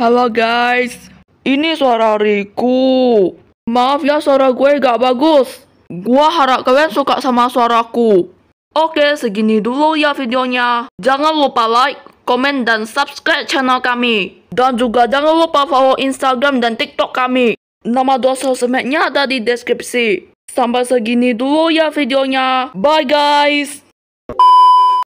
Halo guys, ini suara Riku. Maaf ya suara gue gak bagus. Gua harap kalian suka sama suaraku. Oke, segini dulu ya videonya. Jangan lupa like, komen, dan subscribe channel kami. Dan juga jangan lupa follow Instagram dan TikTok kami. Nama dua sosmednya ada di deskripsi. Sampai segini dulu ya videonya. Bye guys!